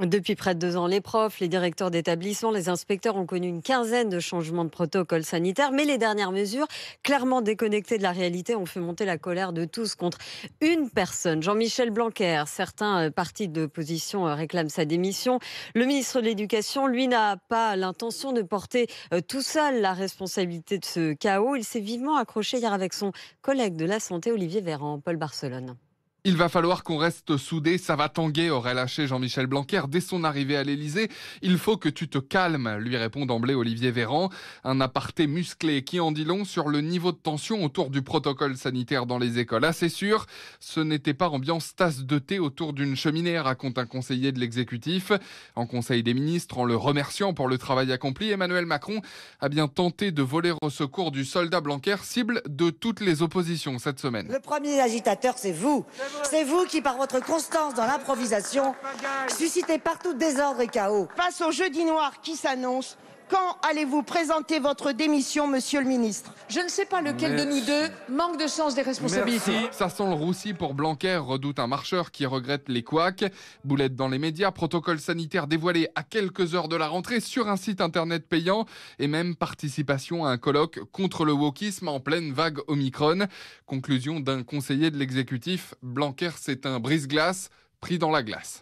Depuis près de deux ans, les profs, les directeurs d'établissements, les inspecteurs ont connu une quinzaine de changements de protocole sanitaire, mais les dernières mesures, clairement déconnectées de la réalité, ont fait monter la colère de tous contre une personne. Jean-Michel Blanquer, certains euh, partis de position euh, réclament sa démission. Le ministre de l'Éducation, lui, n'a pas l'intention de porter euh, tout seul la responsabilité de ce chaos. Il s'est vivement accroché hier avec son collègue de la Santé, Olivier Véran, Paul Barcelone. Il va falloir qu'on reste soudé ça va tanguer, aurait lâché Jean-Michel Blanquer dès son arrivée à l'Elysée. Il faut que tu te calmes, lui répond d'emblée Olivier Véran. Un aparté musclé qui en dit long sur le niveau de tension autour du protocole sanitaire dans les écoles. Ah, c'est sûr, ce n'était pas ambiance tasse de thé autour d'une cheminée, raconte un conseiller de l'exécutif. En conseil des ministres, en le remerciant pour le travail accompli, Emmanuel Macron a bien tenté de voler au secours du soldat Blanquer, cible de toutes les oppositions cette semaine. Le premier agitateur, c'est vous. C'est vous qui, par votre constance dans l'improvisation, suscitez partout désordre et chaos. Face au jeudi noir qui s'annonce, quand allez-vous présenter votre démission, monsieur le ministre Je ne sais pas lequel de nous deux manque de sens des responsabilités. Ça sent le roussi pour Blanquer, redoute un marcheur qui regrette les couacs. Boulette dans les médias, protocole sanitaire dévoilé à quelques heures de la rentrée sur un site internet payant et même participation à un colloque contre le wokisme en pleine vague Omicron. Conclusion d'un conseiller de l'exécutif, Blanquer c'est un brise-glace pris dans la glace.